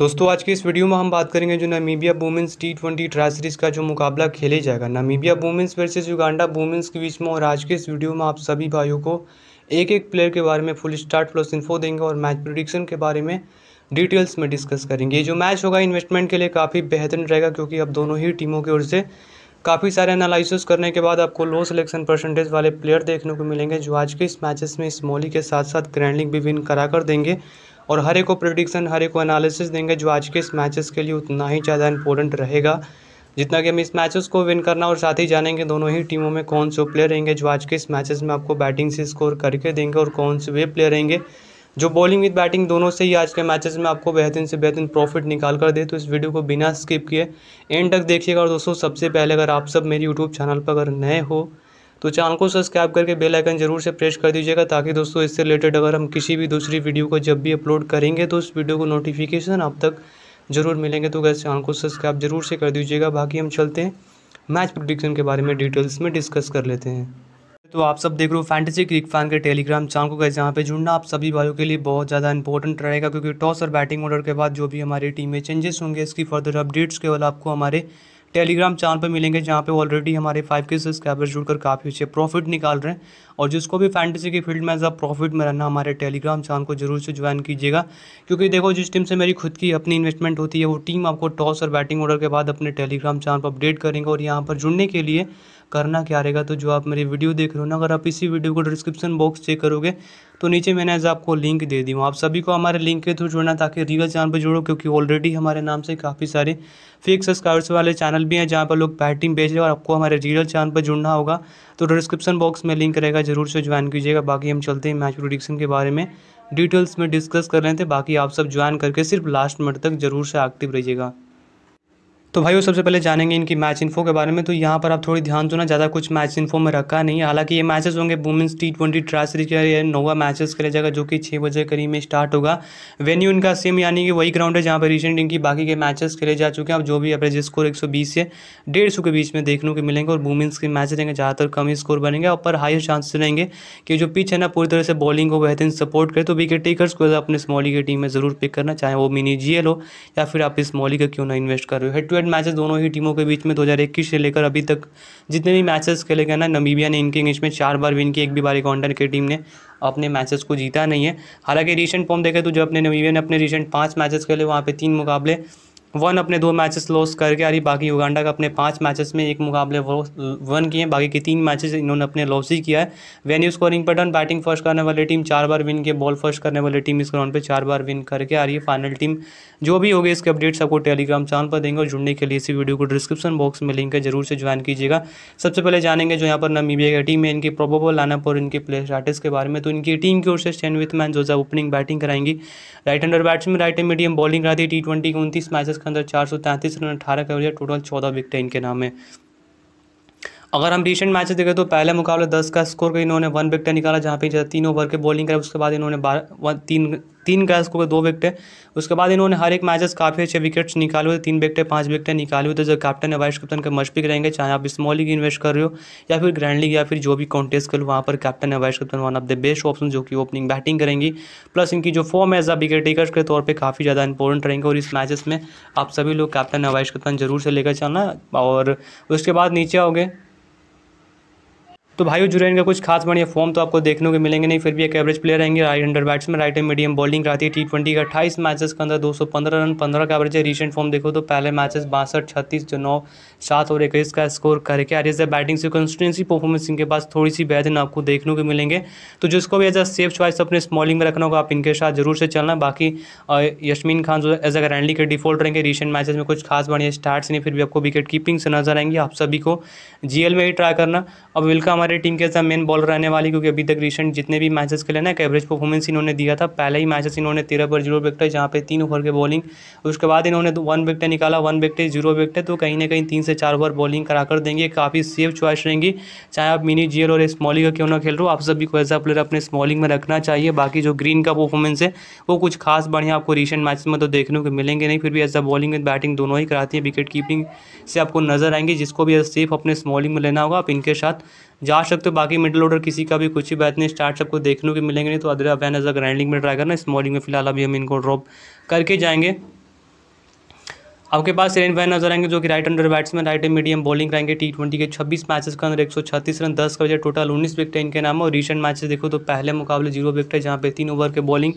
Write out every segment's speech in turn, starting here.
दोस्तों आज के इस वीडियो में हम बात करेंगे जो Namibia women's T twenty tri series का जो मुकाबला खेले जाएगा Namibia women's versus Uganda women's के बीच में और आज के इस वीडियो में आप सभी भाइयों को एक एक प्लेयर के बारे में फुल स्टार्ट प्लस इन्फो देंगे और मैच प्रोडिक्शन के बारे में डिटेल्स में डिस्कस करेंगे ये जो मैच होगा इन्वेस्टमेंट के लिए काफ़ी बेहतरीन रहेगा क्योंकि अब दोनों ही टीमों की ओर से काफ़ी सारे एनालिसिस करने के बाद आपको लो सिलेक्शन परसेंटेज वाले प्लेयर देखने को मिलेंगे जो आज के इस मैचेस में स्मॉली के साथ साथ ग्रैंडलिंग भी विन करा कर देंगे और हर एक को हर एक को एनालिसिस देंगे जो आज के इस मैचेस के लिए उतना ही ज़्यादा इंपॉर्टेंट रहेगा जितना कि हम इस मैचेस को विन करना और साथ ही जानेंगे दोनों ही टीमों में कौन से प्लेयर रहेंगे जो आज के इस मैचेस में आपको बैटिंग से स्कोर करके देंगे और कौन से वे प्लेयर रहेंगे जो बॉलिंग विद बैटिंग दोनों से ही आज के मैचेस में आपको बेहतरीन से बेहतरीन प्रॉफिट निकाल कर दे तो इस वीडियो को बिना स्किप किए एंड तक देखिएगा और दोस्तों सबसे पहले अगर आप सब मेरे यूट्यूब चैनल पर अगर नए हो तो चैनल को सब्सक्राइब करके बेल आइकन जरूर से प्रेस कर दीजिएगा ताकि दोस्तों इससे रिलेटेड अगर हम किसी भी दूसरी वीडियो को जब भी अपलोड करेंगे तो उस वीडियो को नोटिफिकेशन आप तक जरूर मिलेंगे तो गैस चैनल को सब्सक्राइब जरूर से कर दीजिएगा बाकी हम चलते हैं मैच प्रोडिक्शन के बारे में डिटेल्स में डिस्कस कर लेते हैं तो आप सब देख रहे हो फैंटेसी क्रिक फैन के टेलीग्राम चैनल को कैसे यहाँ पे जुड़ना आप सभी भाइयों के लिए बहुत ज़्यादा इंपॉर्टेंट रहेगा क्योंकि टॉस और बैटिंग ऑर्डर के बाद जो भी हमारी टीम में चेंजेस होंगे इसकी फर्दर अपडेट्स केवल आपको हमारे टेलीग्राम चैनल पर मिलेंगे जहाँ पे ऑलरेडी हमारे फाइव के सब्सक्राइबर जुड़कर काफ़ी अच्छे प्रॉफिट निकाल रहे हैं और जिसको भी फैंटेसी की फील्ड में एज अ प्रॉफिट में रहना हमारे टेलीग्राम चैनल को जरूर से ज्वाइन कीजिएगा क्योंकि देखो जिस टीम से मेरी खुद की अपनी इन्वेस्टमेंट होती है वो टीम आपको टॉस और बैटिंग ऑर्डर के बाद अपने टेलीग्राम चैनल पर अपडेट करेंगे और यहाँ पर जुड़ने के लिए करना क्या रहेगा तो जो आप मेरी वीडियो देख रहे हो ना अगर आप इसी वीडियो को डिस्क्रिप्शन बॉक्स चेक करोगे तो नीचे मैंने आज आपको लिंक दे दी हूँ आप सभी को हमारे लिंक के थ्रू जुड़ना ताकि रियल चैनल पर जुड़ो क्योंकि ऑलरेडी हमारे नाम से काफ़ी सारे फेक सब्सक्राइबर्स वाले चैनल भी हैं जहाँ पर लोग बैटिंग बेच रहे हैं और आपको हमारे रियल चैनल पर जुड़ना होगा तो डिस्क्रिप्शन बॉक्स में लिंक रहेगा जरूर से ज्वाइन कीजिएगा बाकी हम चलते हैं मैच प्रोडिक्शन के बारे में डिटेल्स में डिस्कस कर रहे थे बाकी आप सब ज्वाइन करके सिर्फ लास्ट मिनट तक जरूर से एक्टिव रहिएगा तो वो सबसे पहले जानेंगे इनकी मैच इन्फो के बारे में तो यहाँ पर आप थोड़ी ध्यान दो ना ज़्यादा कुछ मैच इन्फो में रखा नहीं हालांकि ये मैचेस होंगे women's T twenty tri series का नोवा मैचेस खेला जाएगा जो कि छः बजे करीब में स्टार्ट होगा वेन्यू इनका सेम यानी कि वही ग्राउंड है जहाँ पर रिसेंट इनकी बाकी के मैचेस खेले जा चुके हैं आप जो भी एवरेज स्कोर एक से डेढ़ के बीच में देखने को मिलेंगे और वुमेंस के मैच रहेंगे ज़्यादातर कम स्कोर बनेंगे और पर हाइस्ट रहेंगे कि जो पिच है ना पूरी तरह से बॉलिंग को बेहतरीन सपोर्ट करे तो विकेट टेकर्स को अपने स्मॉली की टीम में ज़रूर पिक करना चाहे वो मिनी जी हो या फिर आप इस स्मॉली का क्यों ना इन्वेस्ट कर रहे हो हेड टू हेड मैचेस दोनों ही टीमों के बीच में दो हज़ार इक्कीस से लेकर अभी तक जितने भी मैचेस खेले गए ना नमीबिया ने इनके इंग्लिश में चार बार विन की एक भी बार रिकॉन्डर की टीम ने अपने मैचेस को जीता नहीं है हालांकि रिसेंट फॉर्म देखें तो जो अपने नमीबिया ने अपने रिसेंट पाँच मैचेस खेले वहाँ पर तीन मुकाबले वन अपने दो मैचेस लॉस करके आ रही बाकी युगांडा का अपने पांच मैचेस में एक मुकाबले वो वन किए हैं बाकी के तीन मैचेस इन्होंने अपने लॉस ही किया है venue scoring pattern batting first करने वाली टीम चार बार विन के बॉल फर्स्ट करने वाली टीम इस ग्राउंड पे चार बार विन करके आ रही है फाइनल टीम जो भी होगी इसके अपडेट्स आपको टेलीग्राम चैनल पर देंगे और जुड़ने के लिए इसी वीडियो को डिस्क्रिप्शन बॉक्स में लिंक है जरूर से ज्वाइन कीजिएगा सबसे पहले जानेंगे जो यहाँ पर नमीबिया की टीम है इनकी प्रोबोबल लाइनअप और इनके प्लेयर स्टार्टर्स के बारे में तो इनकी टीम की ओर से स्टैंड विथ मैन जो ओपनिंग बैटिंग कराएंगी right hander batsman right medium bowling कराती टी ट्वेंटी के उनतीस मैचेस इसके अंदर चार सौ तैंतीस रन अठारह का टोटल चौदह विकटें इनके नाम है अगर हम रिसेंट मैचेस देखें तो पहले मुकाबले दस का स्कोर का इन्होंने वन विकेट निकाला जहाँ पे तीन ओवर के बॉलिंग करे उसके बाद इन्होंने बारह तीन तीन का स्कोर दो विकेटें उसके बाद इन्होंने हर एक मैचेस काफ़ी अच्छे विकेट्स निकाले हुए तीन विकेटें पांच विकटें निकाली हुए थे तो जो कैप्टन है वाइस कैप्टन के मशपिक रहेंगे चाहे आप स्मॉल लीग इन्वेस्ट कर रहे हो या फिर ग्रैंड लीग या फिर जो भी कॉन्टेस्ट करो वहाँ पर कैप्टन है vice captain one of the best option जो कि ओपनिंग बैटिंग करेंगी प्लस इनकी जो फॉर्म है एज अ विकेट टेकर्स के तौर पर काफ़ी ज़्यादा इंपॉर्टेंट रहेंगे और इस मैचेस में आप सभी लोग कैप्टन है वाइस कैप्टन जरूर से लेकर चलना और उसके बाद नीचे आओगे तो भाई जुरैन का कुछ खास बढ़िया फॉर्म तो आपको देखने को मिलेंगे नहीं फिर भी एक एवरेज प्लेयर रहेंगे right handed batsman right hand medium bowling कराती है टी ट्वेंटी का अट्ठाईस मैचेस के अंदर दो सौ पंद्रह रन पंद्रह का एवरेज है रिसेंट फॉर्म देखो तो पहले मैचेस बासठ छत्तीस जो नौ सात और इक्कीस का स्कोर करके आ रही है बैटिंग से कंसिस्टेंसी परफॉर्मेंस इनके पास थोड़ी सी बेहतर आपको देखने को मिलेंगे तो जिसको भी एज अ सेफ चॉइस अपने स्मॉलिंग में रखना होगा आप इनके साथ जरूर से चलना बाकी यशमीन खान जो एज अ ग्रैंडली के डिफॉल्ट रहेंगे रिसेंट मैचेस में कुछ खास बढ़िया स्टार्ट नहीं फिर भी आपको विकेट कीपिंग से नजर आएंगे आप सभी को जीएल में ही ट्राई करना अब विल्का हमारी टीम के साथ मेन बॉलर रहने वाली क्योंकि अभी तक रिसेंट जितने भी मैचेस खेले ना एक एवरेज परफॉर्मेंस इन्होंने दिया था पहले ही मैचेस इन्होंने तेरह पर जीरो विकटे जहाँ पे तीन ओवर के बॉलिंग उसके बाद इन्होंने वन विकटे निकाला वन विकटे जीरो विकटे तो कहीं ना कहीं तीन से चार ओवर बॉलिंग करा कर देंगे काफ़ी सेफ चॉइस रहेंगी चाहे आप मिनी जियर और स्मॉलिंग का क्यों ना खेल रहे हो आप सभी को ऐसा प्लेयर अपने स्मॉलिंग में रखना चाहिए बाकी जो ग्रीन का परफॉर्मेंस है वो कुछ खास बढ़िया आपको रिसेंट मैच में तो देखने को मिलेंगे नहीं फिर भी ऐसा बॉलिंग एंड बैटिंग दोनों ही कराती है विकेट कीपिंग से आपको नजर आएंगे जिसको भी सेफ अपने स्मॉलिंग में लेना होगा आप इनके साथ जा सकते हो बाकी मिडिल ऑर्डर किसी का भी कुछ ही बात नहीं स्टार्ट सबको देखने को मिलेंगे नहीं तो अदर अवैन एज ग्राइंडिंग में ट्राई करना स्मॉलिंग में फिलहाल अभी हम इनको ड्रॉप करके जाएंगे आपके पास सेरेन वैन नजर आएंगे जो कि right hander batsman right hand medium bowling करेंगे टी ट्वेंटी के 26 मैचेस के अंदर 136 रन 10 का बजे टोटल 19 विकेट इनके नाम है और रीसेंट मैचेस देखो तो पहले मुकाबले जीरो विकेट है जहाँ पे तीन ओवर के बॉलिंग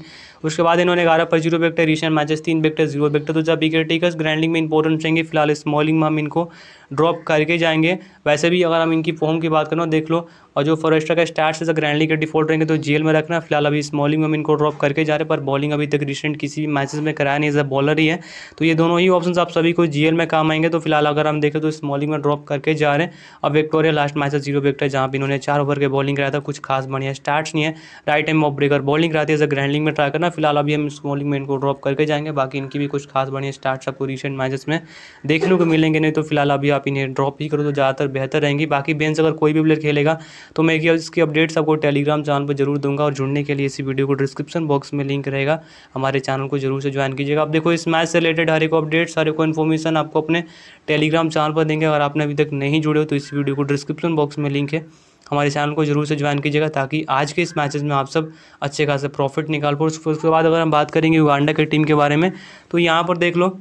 उसके बाद इन्होंने ग्यारह पर जीरो विकेट रीसेंट मैचेस तीन विकेट जीरो विकेट तो जब विकेट टेकर्स ग्रैंडिंग में इंपॉर्टेंट रहेंगे फिलहाल स्मॉलिंग में हम इनको ड्रॉप करके जाएंगे वैसे भी अगर हम इनकी फॉर्म की बात करें देख लो और जो फॉरेस्टर का स्टार्ट से ग्रैंडली के डिफॉल्ट रहेंगे तो जेल में रखना फिलहाल अभी इस बॉलिंग में हम इनको ड्रॉप करके जा रहे हैं पर बॉलिंग अभी तक रिसेंट किसी मैचेस में कराया नहीं एज अ बॉलर ही है तो ये दोनों ही ऑप्शन आप सभी को जेल में काम आएंगे तो फिलहाल अगर हम देखें तो इस बॉलिंग में ड्रॉप करके जा रहे हैं अब Victoria last match zero wicket है जहाँ पर इन्होंने चार ओवर के बॉलिंग कराया था कुछ खास बढ़िया स्टार्ट नहीं है right arm off breaker bowling कराती है एज अ ग्रैंडलिंग में ट्राई करना फिलहाल अभी हम इस बॉलिंग में इनको ड्रॉप करके जाएंगे बाकी इनकी भी कुछ खास बढ़िया स्टार्ट आपको रिसेंट मैचेस में देखने को मिलेंगे नहीं तो फिलहाल अभी आप आप इन्हें ड्रॉप ही करो तो ज़्यादातर बेहतर रहेंगी बाकी बेंच अगर कोई भी प्लेयर खेलेगा तो मैं इसकी अपडेट्स आपको टेलीग्राम चैनल पर जरूर दूंगा और जुड़ने के लिए इसी वीडियो को डिस्क्रिप्शन बॉक्स में लिंक रहेगा हमारे चैनल को जरूर से ज्वाइन कीजिएगा आप देखो इस मैच से रिलेटेड हर एक अपडेट्स हर एक इन्फॉर्मेशन आपको अपने टेलीग्राम चैनल पर देंगे अगर आपने अभी तक नहीं जुड़े हो तो इस वीडियो को डिस्क्रिप्शन बॉक्स में लिंक है हमारे चैनल को जरूर से ज्वाइन कीजिएगा ताकि आज के इस मैचेस में आप सब अच्छे खासे प्रॉफिट निकाल पाओ उसके बाद अगर हम बात करेंगे युगांडा की टीम के बारे में तो यहाँ पर देख लो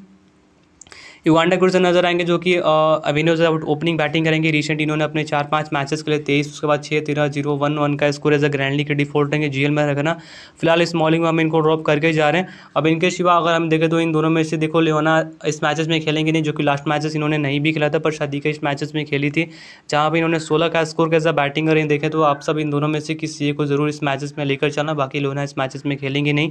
युगांडा गुरजन नजर आएंगे जो कि अविनोज ओपनिंग बैटिंग करेंगे रिसेंट इन्होंने अपने चार पाँच मैचेस के लिए तेईस उसके बाद छः तेरह जीरो वन वन का स्कोर एज अ ग्रैंडली के डिफॉल्ट रहेंगे जीएल में रखना फिलहाल स्मॉलिंग में हम इनको ड्रॉप करके जा रहे हैं अब इनके सिवा अगर हम देखें तो इन दोनों में से देखो लेना इस मैचेस में खेलेंगे नहीं जो कि लास्ट मैचेस इन्होंने नहीं भी खेला था पर शादी के इस मैचेस में खेली थी जहाँ पर इन्होंने सोलह का स्कोर के बैटिंग करें देखें तो आप सब इन दोनों में से किसी को ज़रूर इस मैचेस में लेकर चलना बाकी लोना इस मैचेस में खेलेंगे नहीं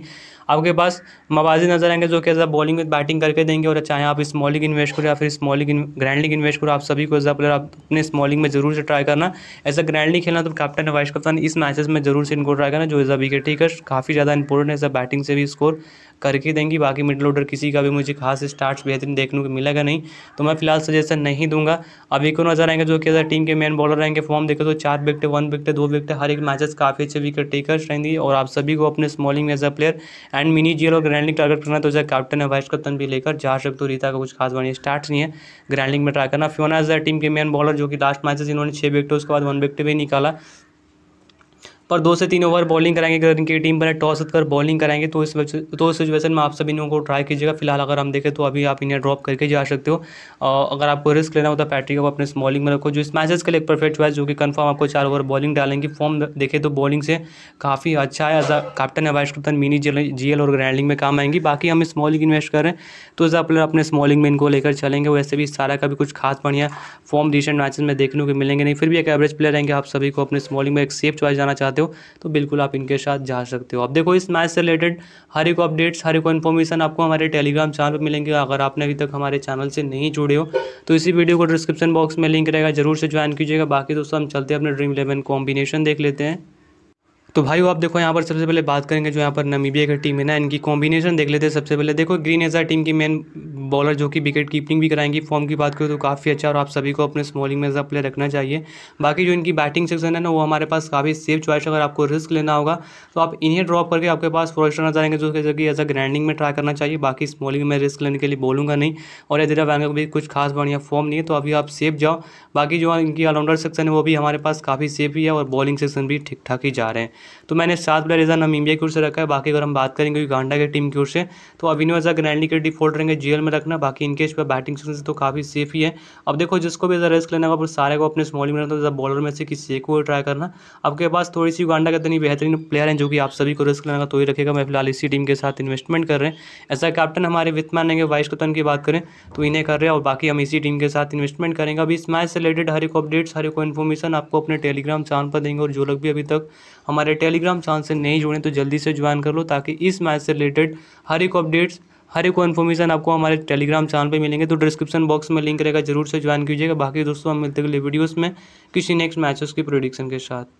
आपके पास मवाजी नजर आएंगे जो कि बॉलिंग में बैटिंग करके देंगे और चाहे आप स्मॉलिंग लीग इन्वेस्ट करो या फिर small league grand league invest करो आप सभी को एज प्लेयर आप अपने स्मॉल लीग में जरूर से ट्राई करना ऐसा ग्रैंड लीग खेलना तो कैप्टन है वाइस कप्तान इस मैचेस में जरूर से इनको ट्राई करना जो एज अ विकेट टेकर काफ़ी ज़्यादा इंपॉर्टेंट है ऐसा बैटिंग से भी स्कोर करके देंगी बाकी मिडिल ऑर्डर किसी का भी मुझे खास स्टार्ट बेहतरीन देखने को मिलेगा नहीं तो मैं फिलहाल सजेशन नहीं दूंगा अभी को नजर आएंगे जो कि टीम के मेन बॉलर रहेंगे फॉर्म देखे तो चार विकेट वन विकेट दो विकेट हर एक मैचेस काफ़ी अच्छे विकेट टेकर्स रहेंगी और आप सभी को अपने small league as a player and mini GL और ग्रैंड लीग टारगेट करना तो जैसे कैप्टन है वाइस कप्तान भी लेकर जा सकते हो रीता का कुछ खास पासवर्ड बनी स्टार्ट नहीं है ग्राइंडिंग में ट्राई करना फ्योना टीम के मेन बॉलर जो कि लास्ट मैच इन्होंने छः विकेट उसके बाद वन विकेट भी निकाला पर दो से तीन ओवर बॉलिंग कराएंगे अगर इनकी टीम पर टॉस कर बॉलिंग कराएंगे तो इस तो इस सिचुएशन में आप सभी लोगों को ट्राई कीजिएगा फिलहाल अगर हम देखें तो अभी आप इन्हें ड्रॉप करके जा सकते हो और अगर आपको रिस्क लेना होता है पैट्रिक को अपने स्मॉलिंग में रखो जो इस मैचेस के लिए परफेक्ट चॉइस जो कि कन्फर्म आपको चार ओवर बॉलिंग डालेंगे फॉर्म देखें तो बॉलिंग से काफ़ी अच्छा है एज अ कैप्टन है वाइस कैप्टन मिनी जी और ग्रैंडिंग में काम आएंगी बाकी हम स्मॉलिंग इन्वेस्ट करें तो इस प्लेयर अपने स्मॉलिंग में इनको लेकर चलेंगे वैसे भी सारा का भी कुछ खास बढ़िया फॉर्म रिसेंट मैचेस में देखने को मिलेंगे नहीं फिर भी एक एवरेज प्लेयर रहेंगे आप सभी को अपने स्मॉलिंग में एक सेफ चॉइस जाना चाहते चाहते हो तो बिल्कुल आप इनके साथ जा सकते हो अब देखो इस मैच से रिलेटेड हर एक अपडेट्स हर एक इन्फॉर्मेशन आपको हमारे टेलीग्राम चैनल पर मिलेंगे अगर आपने अभी तक हमारे चैनल से नहीं जुड़े हो तो इसी वीडियो को डिस्क्रिप्शन बॉक्स में लिंक रहेगा जरूर से ज्वाइन कीजिएगा बाकी दोस्तों हम चलते हैं अपने ड्रीम इलेवन कॉम्बिनेशन देख लेते हैं तो भाई आप देखो यहाँ पर सबसे पहले बात करेंगे जो यहाँ पर नमीबिया की टीम है ना इनकी कॉम्बिनेशन देख लेते हैं सबसे पहले देखो ग्रीन एजा टीम की मेन बॉलर जो कि विकेट कीपिंग भी कराएंगे फॉर्म की बात करें तो काफ़ी अच्छा और आप सभी को अपने स्मॉलिंग में एज प्लेयर रखना चाहिए बाकी जो इनकी बैटिंग सेक्शन है ना वो हमारे पास काफ़ी सेफ चॉइस अगर आपको रिस्क लेना होगा तो आप इन्हें ड्रॉप करके आपके पास फॉरेस्टर नजर आएंगे जो कि एज अ ग्रैंडिंग में ट्राई करना चाहिए बाकी स्मॉलिंग में रिस्क लेने के लिए बोलूँगा नहीं और इधर बैंक भी कुछ खास बढ़िया फॉर्म नहीं है तो अभी आप सेफ जाओ बाकी जो इनकी ऑलराउंडर सेक्शन है वो भी हमारे पास काफ़ी सेफ ही है और बॉलिंग सेक्शन भी ठीक ठाक ही जा रहे हैं तो मैंने सात प्लेयर एजा इंडिया की ओर से रखा है बाकी अगर हम बात करेंगे युगांडा की टीम की ओर से तो अभिनव एजा ग्रैंडिंग के डिफॉल्ट रहेंगे जेल में रखना बाकी इनके इस पर बैटिंग से तो काफ़ी सेफ ही है अब देखो जिसको भी ज़्यादा रिस्क लेना होगा सारे को अपने स्मॉलिंग में रखना बॉलर में से किसी को ट्राई करना आपके पास थोड़ी सी गांडा का इतनी बेहतरीन प्लेयर हैं जो कि आप सभी को रिस्क लेना तो ही रखेगा मैं फिलहाल इसी टीम के साथ इन्वेस्टमेंट कर रहे हैं ऐसा कैप्टन हमारे वित्तमान है वाइस कप्तान की बात करें तो इन्हें कर रहे हैं और बाकी हम इसी टीम के साथ इन्वेस्टमेंट करेंगे अभी इस मैच से रिलेटेड हर एक अपडेट्स हर एक इन्फॉर्मेशन आपको अपने टेलीग्राम चैनल पर देंगे और जो लोग भी अभी तक हमारे टेलीग्राम चैनल से नहीं जुड़े तो जल्दी से ज्वाइन कर लो ताकि इस मैच से रिलेटेड हर एक अपडेट्स हर एक इन्फॉर्मेशन आपको हमारे टेलीग्राम चैनल पे मिलेंगे तो डिस्क्रिप्शन बॉक्स में लिंक रहेगा जरूर से ज्वाइन कीजिएगा बाकी दोस्तों हम मिलते अगले वीडियोस में किसी नेक्स्ट मैचेस की प्रोडिक्शन के साथ